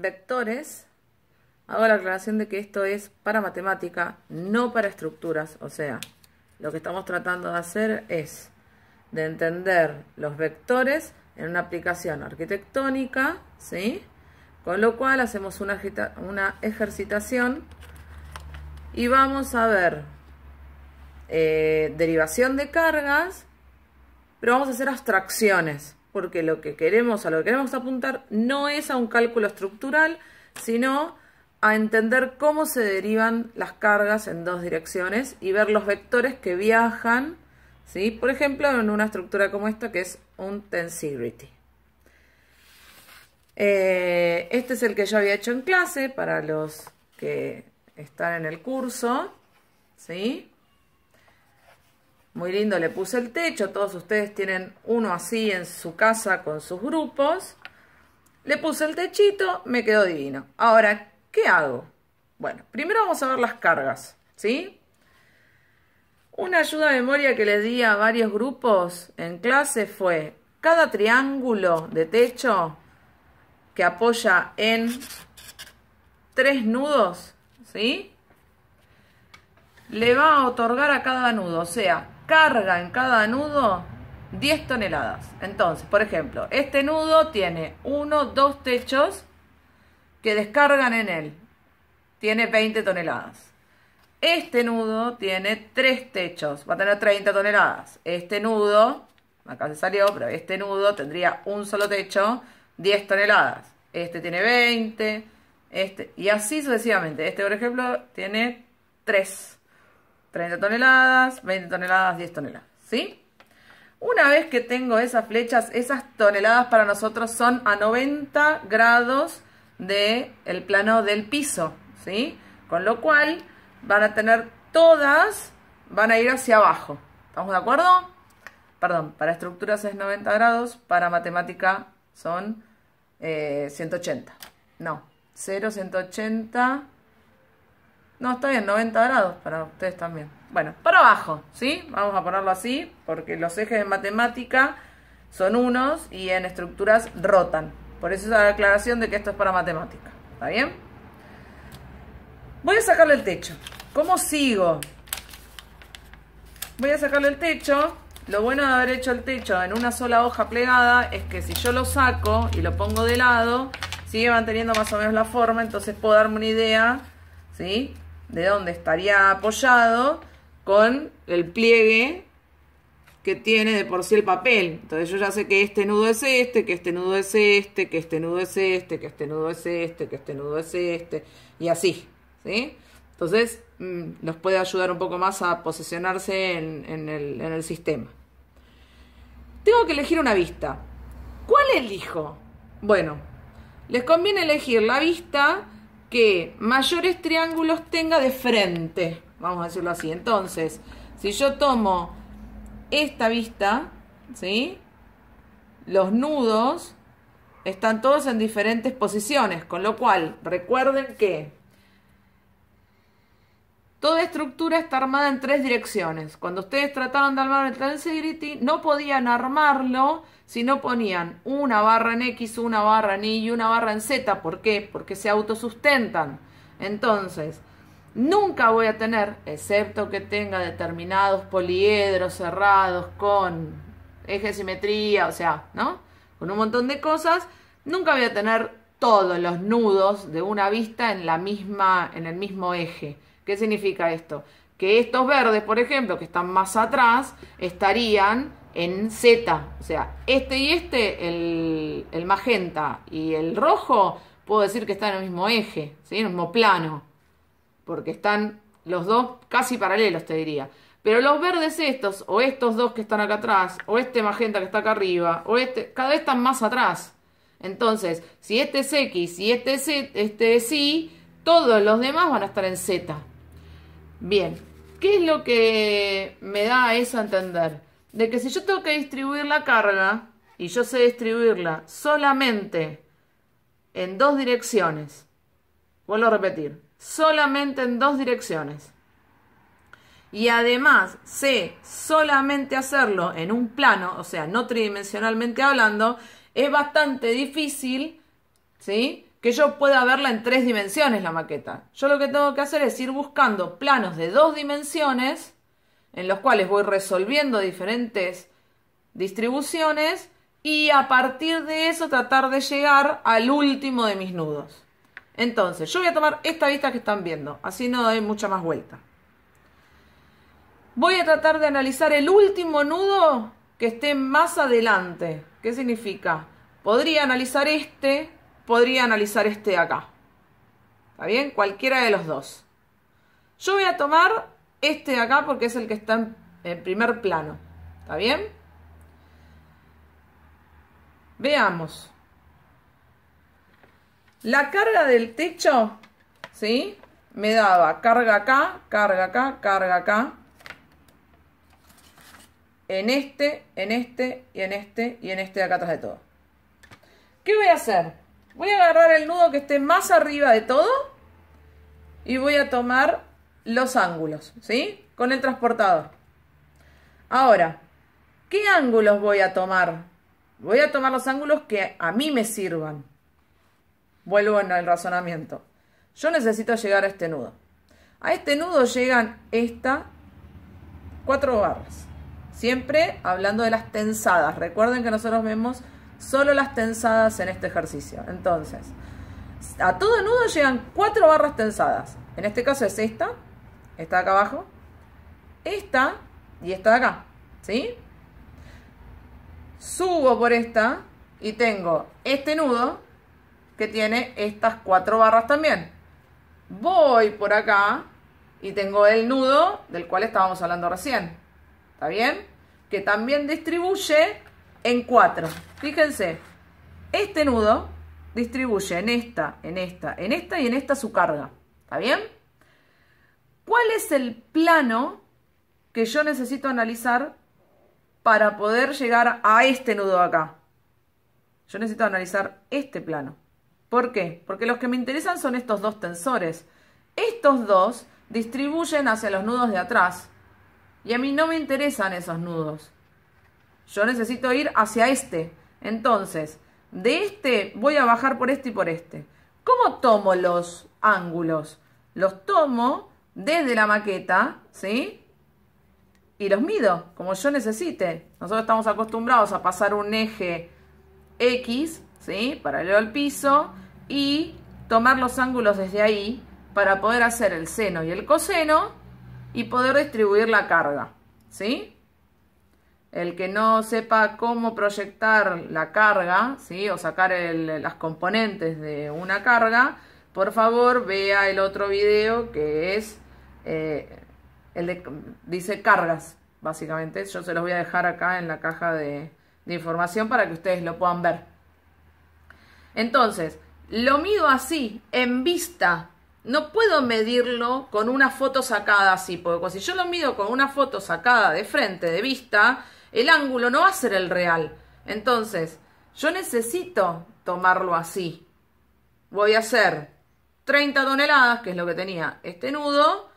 vectores, hago la aclaración de que esto es para matemática, no para estructuras. O sea, lo que estamos tratando de hacer es de entender los vectores en una aplicación arquitectónica, ¿sí? Con lo cual hacemos una, ejercitación y vamos a ver eh, derivación de cargas, pero vamos a hacer abstracciones porque lo que queremos, a lo que queremos apuntar, no es a un cálculo estructural, sino a entender cómo se derivan las cargas en dos direcciones y ver los vectores que viajan, ¿sí? por ejemplo, en una estructura como esta que es un tensegrity. Eh, este es el que yo había hecho en clase para los que están en el curso. ¿sí? Muy lindo le puse el techo. Todos ustedes tienen uno así en su casa con sus grupos. Le puse el techito, me quedó divino. Ahora, ¿qué hago? Bueno, primero vamos a ver las cargas, ¿sí? Una ayuda de memoria que le di a varios grupos en clase fue cada triángulo de techo que apoya en tres nudos, ¿sí? Le va a otorgar a cada nudo, o sea, carga en cada nudo 10 toneladas. Entonces, por ejemplo, este nudo tiene uno, dos techos que descargan en él. Tiene 20 toneladas. Este nudo tiene tres techos, va a tener 30 toneladas. Este nudo, acá se salió, pero este nudo tendría un solo techo, 10 toneladas. Este tiene 20, este, y así sucesivamente. Este, por ejemplo, tiene 3. 30 toneladas, 20 toneladas, 10 toneladas, ¿sí? Una vez que tengo esas flechas, esas toneladas para nosotros son a 90 grados del plano del piso, ¿sí? Con lo cual van a tener todas, van a ir hacia abajo. ¿Estamos de acuerdo? Perdón, para estructuras es 90 grados, para matemática son 180. Eh, no, 0, 180 no, está bien, 90 grados para ustedes también. Bueno, para abajo, ¿sí? Vamos a ponerlo así, porque los ejes en matemática son unos y en estructuras rotan. Por eso es la aclaración de que esto es para matemática. ¿Está bien? Voy a sacarle el techo. ¿Cómo sigo? Voy a sacarle el techo. Lo bueno de haber hecho el techo en una sola hoja plegada es que si yo lo saco y lo pongo de lado, sigue manteniendo más o menos la forma, entonces puedo darme una idea, ¿sí? de dónde estaría apoyado con el pliegue que tiene de por sí el papel. Entonces yo ya sé que este nudo es este, que este nudo es este, que este nudo es este, que este nudo es este, que este nudo es este, y así. ¿sí? Entonces nos mm, puede ayudar un poco más a posicionarse en, el, en el sistema. Tengo que elegir una vista. ¿Cuál elijo? Bueno, les conviene elegir la vista que mayores triángulos tenga de frente. Vamos a decirlo así. Entonces, si yo tomo esta vista, ¿sí? Los nudos están todos en diferentes posiciones, con lo cual recuerden que Toda estructura está armada en tres direcciones. Cuando ustedes trataron de armar el Transigrity, no podían armarlo si no ponían una barra en X, una barra en Y y una barra en Z. ¿Por qué? Porque se autosustentan. Entonces, nunca voy a tener, excepto que tenga determinados poliedros cerrados con eje simetría, o sea, ¿no? Con un montón de cosas, nunca voy a tener todos los nudos de una vista en la misma en el mismo eje. ¿Qué significa esto? Que estos verdes, por ejemplo, que están más atrás, estarían en Z. O sea, este y este, el, magenta y el rojo, puedo decir que están en el mismo eje, en el mismo plano. Porque están los dos casi paralelos, te diría. Pero los verdes estos, o estos dos que están acá atrás, o este magenta que está acá arriba, o este, cada vez están más atrás. Entonces, si este es X y este es, este es Y, todos los demás van a estar en Z. Bien, ¿qué es lo que me da eso a entender? De que si yo tengo que distribuir la carga, y yo sé distribuirla solamente en dos direcciones, vuelvo a repetir, solamente en dos direcciones, y además sé solamente hacerlo en un plano, o sea, no tridimensionalmente hablando, es bastante difícil, ¿sí? que yo pueda verla en tres dimensiones la maqueta. Yo lo que tengo que hacer es ir buscando planos de dos dimensiones en los cuales voy resolviendo diferentes distribuciones y a partir de eso tratar de llegar al último de mis nudos. Entonces, yo voy a tomar esta vista que están viendo, así no doy mucha más vuelta. Voy a tratar de analizar el último nudo que esté más adelante. ¿Qué significa? Podría analizar este, podría analizar este de acá. ¿Está bien? Cualquiera de los dos. Yo voy a tomar este de acá porque es el que está en, primer plano. ¿Está bien? Veamos. La carga del techo, ¿sí? Me daba carga acá, carga acá, carga acá. En este, en este, y en este, y en este de acá atrás de todo. ¿Qué voy a hacer? Voy a agarrar el nudo que esté más arriba de todo y voy a tomar los ángulos, ¿sí? Con el transportador. Ahora, ¿qué ángulos voy a tomar? Voy a tomar los ángulos que a mí me sirvan. Vuelvo en el razonamiento. Yo necesito llegar a este nudo. A este nudo llegan estas cuatro barras. Siempre hablando de las tensadas. Recuerden que nosotros vemos Solo las tensadas en este ejercicio. Entonces, a todo nudo llegan cuatro barras tensadas. En este caso es esta, esta de acá abajo, esta y esta de acá. ¿Sí? Subo por esta y tengo este nudo que tiene estas cuatro barras también. Voy por acá y tengo el nudo del cual estábamos hablando recién. ¿Está bien? Que también distribuye en cuatro. Fíjense, este nudo distribuye en esta, en esta, en esta y en esta su carga. ¿Está bien? ¿Cuál es el plano que yo necesito analizar para poder llegar a este nudo acá? Yo necesito analizar este plano. ¿Por qué? Porque los que me interesan son estos dos tensores. Estos dos distribuyen hacia los nudos de atrás. Y a mí no me interesan esos nudos. Yo necesito ir hacia este. Entonces, de este voy a bajar por este y por este. ¿Cómo tomo los ángulos? Los tomo desde la maqueta, ¿sí? Y los mido como yo necesite. Nosotros estamos acostumbrados a pasar un eje X, ¿sí? Paralelo al piso y tomar los ángulos desde ahí para poder hacer el seno y el coseno y poder distribuir la carga, ¿sí? el que no sepa cómo proyectar la carga, ¿sí? o sacar las componentes de una carga, por favor vea el otro video que es eh, el dice cargas, básicamente. Yo se los voy a dejar acá en la caja de, de información para que ustedes lo puedan ver. Entonces, lo mido así, en vista. No puedo medirlo con una foto sacada así, porque si yo lo mido con una foto sacada de frente, de vista, el ángulo no va a ser el real. Entonces, yo necesito tomarlo así. Voy a hacer 30 toneladas, que es lo que tenía este nudo,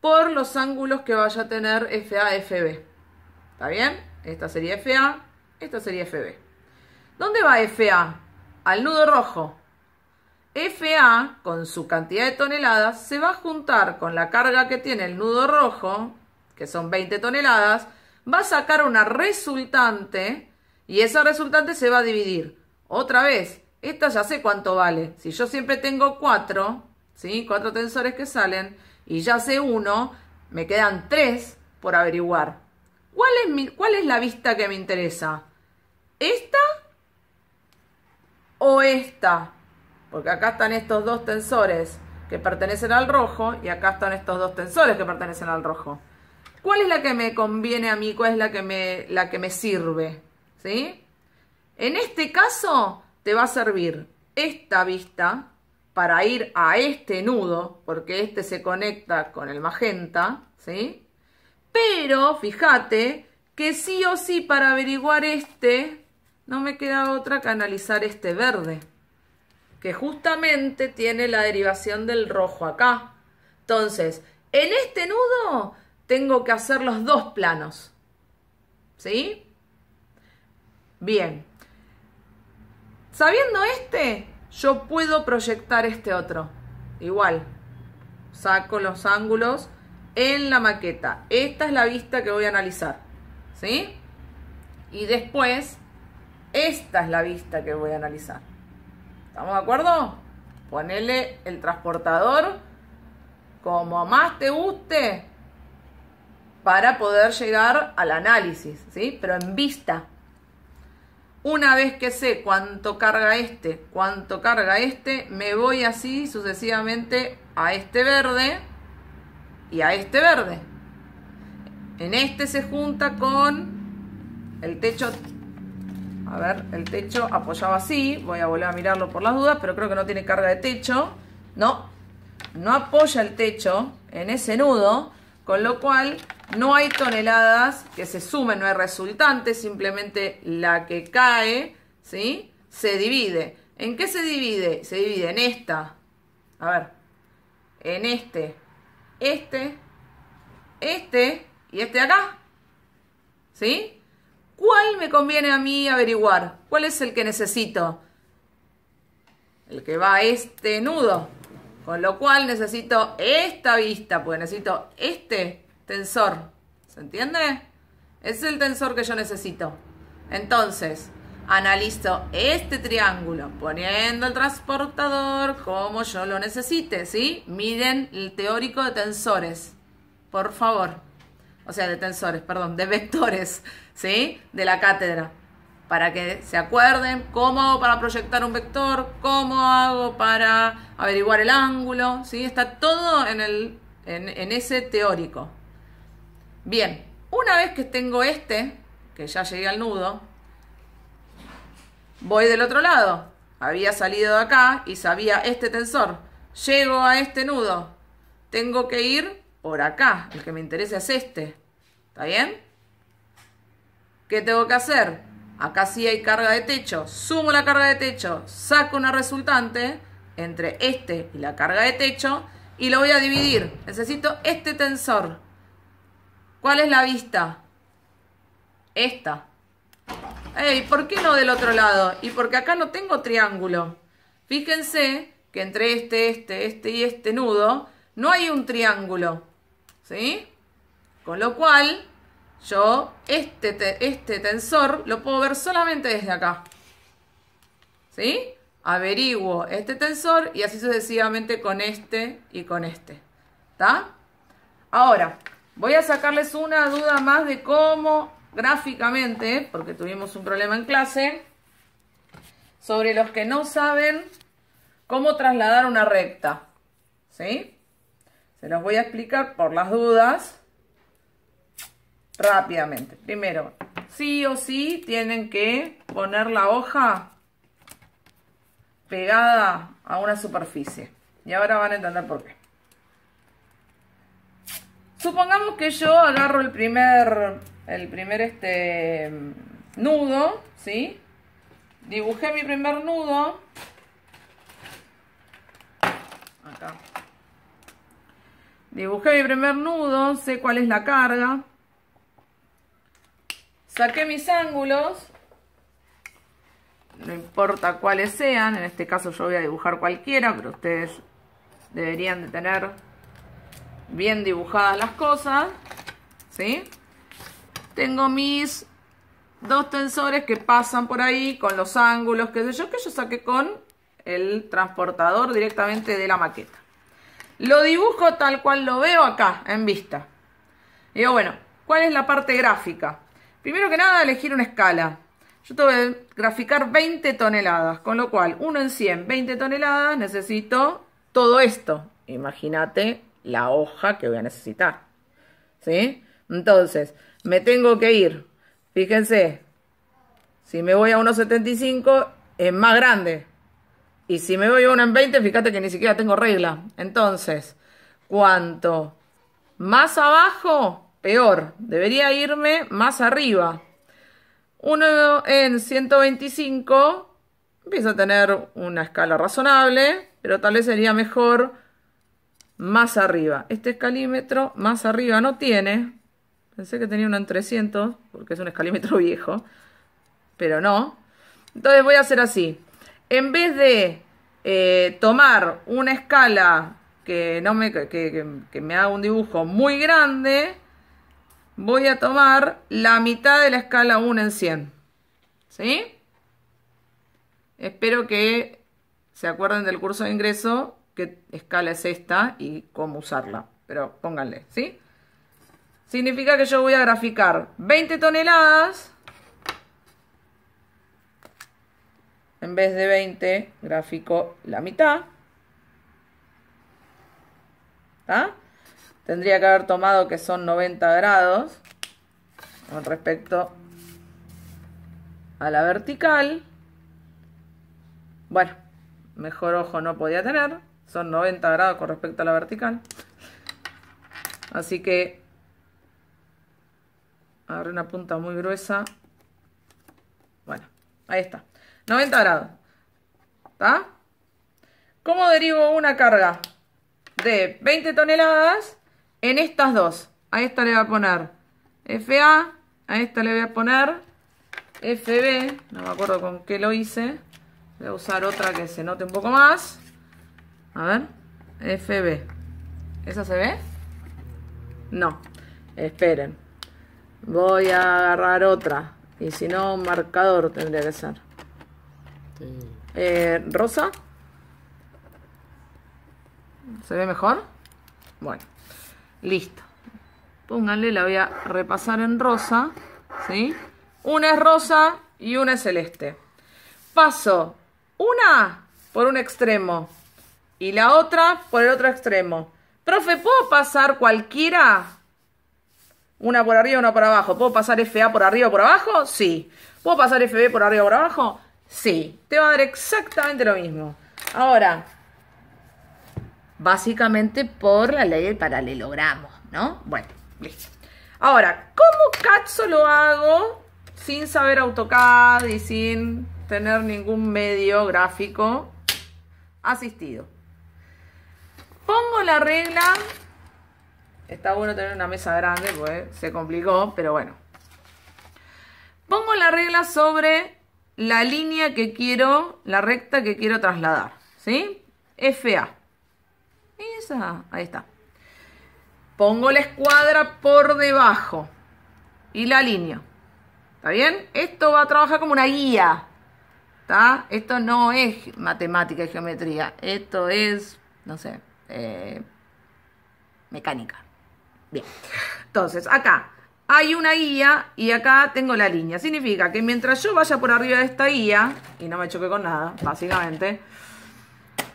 por los ángulos que vaya a tener FA, FB. ¿Está bien? Esta sería FA, esta sería FB. ¿Dónde va FA? Al nudo rojo. FA, con su cantidad de toneladas, se va a juntar con la carga que tiene el nudo rojo, que son 20 toneladas, va a sacar una resultante y esa resultante se va a dividir. Otra vez, esta ya sé cuánto vale. Si yo siempre tengo cuatro, ¿sí? Cuatro tensores que salen y ya sé uno, me quedan tres por averiguar. ¿Cuál es, ¿Cuál es la vista que me interesa? ¿Esta o esta? Porque acá están estos dos tensores que pertenecen al rojo y acá están estos dos tensores que pertenecen al rojo. ¿Cuál es la que me conviene a mí? ¿Cuál es la que me, la que me sirve? ¿Sí? En este caso te va a servir esta vista para ir a este nudo, porque este se conecta con el magenta, ¿sí? Pero fíjate que sí o sí para averiguar este, no me queda otra que analizar este verde, que justamente tiene la derivación del rojo acá. Entonces, en este nudo tengo que hacer los dos planos. ¿Sí? Bien. Sabiendo este, yo puedo proyectar este otro. Igual. Saco los ángulos en la maqueta. Esta es la vista que voy a analizar. ¿Sí? Y después, esta es la vista que voy a analizar. ¿Estamos de acuerdo? Ponele el transportador como más te guste, para poder llegar al análisis, ¿sí? Pero en vista. Una vez que sé cuánto carga este, cuánto carga este, me voy así sucesivamente a este verde y a este verde. En este se junta con el techo, a ver, el techo apoyado así, voy a volver a mirarlo por las dudas, pero creo que no tiene carga de techo, no, no apoya el techo en ese nudo, con lo cual no hay toneladas que se sumen, no hay resultante, simplemente la que cae, ¿sí? Se divide. ¿En qué se divide? Se divide en esta, a ver, en este, este, este y este acá, ¿sí? ¿Cuál me conviene a mí averiguar? ¿Cuál es el que necesito? El que va a este nudo, con lo cual necesito esta vista, pues necesito este tensor. ¿Se entiende? Es el tensor que yo necesito. Entonces, analizo este triángulo poniendo el transportador como yo lo necesite, ¿sí? Miren el teórico de tensores, por favor. O sea, de tensores, perdón, de vectores, ¿sí? De la cátedra para que se acuerden cómo hago para proyectar un vector, cómo hago para averiguar el ángulo, ¿sí? Está todo en, en ese teórico. Bien, una vez que tengo este, que ya llegué al nudo, voy del otro lado. Había salido de acá y sabía este tensor. Llego a este nudo. Tengo que ir por acá. El que me interesa es este. ¿Está bien? ¿Qué tengo que hacer? Acá sí hay carga de techo. Sumo la carga de techo, saco una resultante entre este y la carga de techo y lo voy a dividir. Necesito este tensor. ¿Cuál es la vista? Esta. ¿Y ¿por qué no del otro lado? Y porque acá no tengo triángulo. Fíjense que entre este, este, este y este nudo no hay un triángulo. ¿Sí? Con lo cual, yo este, este, tensor lo puedo ver solamente desde acá. ¿Sí? Averiguo este tensor y así sucesivamente con este y con este. ¿Está? Ahora, voy a sacarles una duda más de cómo gráficamente, porque tuvimos un problema en clase, sobre los que no saben cómo trasladar una recta. ¿Sí? Se los voy a explicar por las dudas rápidamente. Primero, sí o sí tienen que poner la hoja pegada a una superficie. Y ahora van a entender por qué. Supongamos que yo agarro el primer, el primer este, nudo, ¿sí? Dibujé mi primer nudo. Acá. Dibujé mi primer nudo, sé cuál es la carga. Saqué mis ángulos, no importa cuáles sean, en este caso yo voy a dibujar cualquiera, pero ustedes deberían de tener bien dibujadas las cosas, ¿sí? Tengo mis dos tensores que pasan por ahí con los ángulos, que yo, que yo saqué con el transportador directamente de la maqueta. Lo dibujo tal cual lo veo acá, en vista. Digo, bueno, ¿cuál es la parte gráfica? Primero que nada, elegir una escala. Yo tuve que graficar 20 toneladas, con lo cual 1 en 100, 20 toneladas, necesito todo esto. Imagínate la hoja que voy a necesitar. ¿Sí? Entonces, me tengo que ir. Fíjense, si me voy a 1,75 es más grande. Y si me voy a 1 en 20, fíjate que ni siquiera tengo regla. Entonces, cuanto más abajo, Peor, debería irme más arriba. Uno en 125 empieza a tener una escala razonable, pero tal vez sería mejor más arriba. Este escalímetro más arriba no tiene. Pensé que tenía uno en 300, porque es un escalímetro viejo, pero no. Entonces voy a hacer así. En vez de eh, tomar una escala que, no me, que me haga un dibujo muy grande, voy a tomar la mitad de la escala 1 en 100. ¿Sí? Espero que se acuerden del curso de ingreso, qué escala es esta y cómo usarla. Pero pónganle, ¿sí? Significa que yo voy a graficar 20 toneladas. En vez de 20, grafico la mitad. ¿Está? Tendría que haber tomado que son 90 grados con respecto a la vertical. Bueno, mejor ojo no podía tener. Son 90 grados con respecto a la vertical. Así que agarré una punta muy gruesa. Bueno, ahí está. 90 grados. ¿Está? ¿Cómo derivo una carga de 20 toneladas en estas dos. A esta le voy a poner FA, a esta le voy a poner FB, no me acuerdo con qué lo hice. Voy a usar otra que se note un poco más. A ver, FB. ¿Esa se ve? No, esperen. Voy a agarrar otra. Y si no, un marcador tendría que ser. Eh, ¿Rosa? ¿Se ve mejor? Bueno. Listo. Pónganle, la voy a repasar en rosa. ¿Sí? Una es rosa y una es celeste. Paso una por un extremo y la otra por el otro extremo. Profe, ¿puedo pasar cualquiera? Una por arriba, una por abajo. ¿Puedo pasar FA por arriba o por abajo? Sí. ¿Puedo pasar FB por arriba o por abajo? Sí. Te va a dar exactamente lo mismo. Ahora, básicamente por la ley del paralelogramo, ¿no? Bueno, listo. Ahora, ¿cómo cazzo lo hago sin saber AutoCAD y sin tener ningún medio gráfico asistido? Pongo la regla. Está bueno tener una mesa grande, porque se complicó, pero bueno. Pongo la regla sobre la línea que quiero, la recta que quiero trasladar, ¿sí? FA ahí está. Pongo la escuadra por debajo y la línea ¿Está bien? Esto va a trabajar como una guía. ¿Está? Esto no es matemática y geometría. Esto es, no sé, eh, mecánica. Bien. Entonces, acá hay una guía y acá tengo la línea. Significa que mientras yo vaya por arriba de esta guía, y no me choque con nada, básicamente,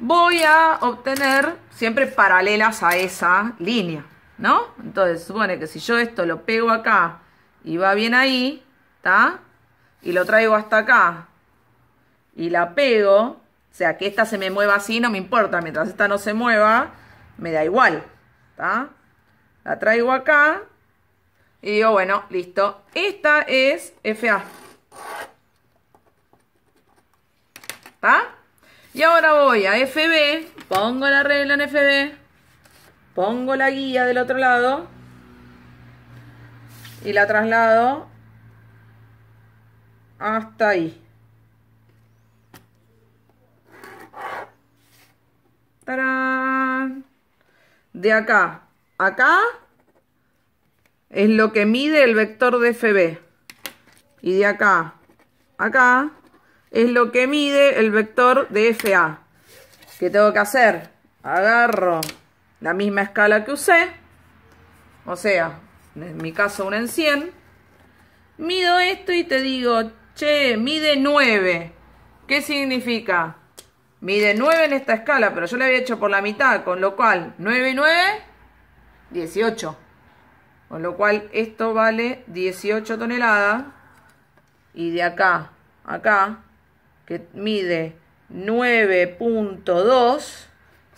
voy a obtener siempre paralelas a esa línea, ¿no? Entonces, supone que si yo esto lo pego acá y va bien ahí, ¿está? Y lo traigo hasta acá y la pego, o sea, que esta se me mueva así, no me importa, mientras esta no se mueva, me da igual, ¿está? La traigo acá y digo, bueno, listo. Esta es FA. ¿Está? Y ahora voy a FB, pongo la regla en FB, pongo la guía del otro lado y la traslado hasta ahí. ¡Tarán! De acá, acá es lo que mide el vector de FB. Y de acá, acá es lo que mide el vector de FA. ¿Qué tengo que hacer? Agarro la misma escala que usé, o sea, en mi caso una en 100, mido esto y te digo, che, mide 9. ¿Qué significa? Mide 9 en esta escala, pero yo la había hecho por la mitad, con lo cual 9 y 9, 18. Con lo cual esto vale 18 toneladas y de acá, acá, que mide 9.2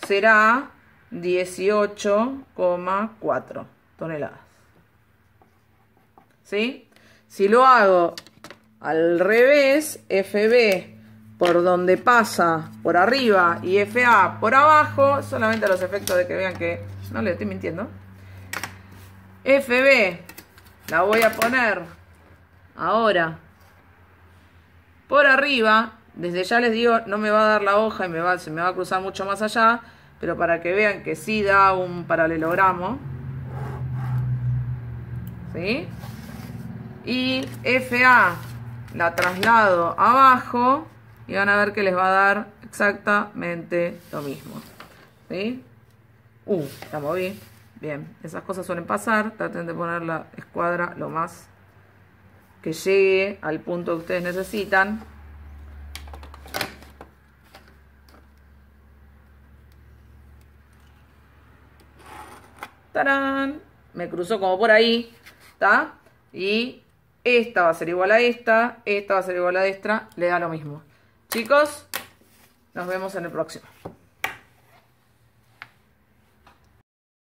será 18,4 toneladas. ¿Sí? Si lo hago al revés, FB por donde pasa por arriba y FA por abajo, solamente a los efectos de que vean que no le estoy mintiendo. FB la voy a poner ahora por arriba desde ya les digo, no me va a dar la hoja y me va, se me va a cruzar mucho más allá, pero para que vean que sí da un paralelogramo. ¿Sí? Y FA la traslado abajo y van a ver que les va a dar exactamente lo mismo. ¿Sí? Uh, estamos bien Bien, esas cosas suelen pasar. Traten de poner la escuadra lo más que llegue al punto que ustedes necesitan. ¡Tarán! Me cruzo como por ahí, ¿está? Y esta va a ser igual a esta, esta va a ser igual a esta, le da lo mismo. Chicos, nos vemos en el próximo.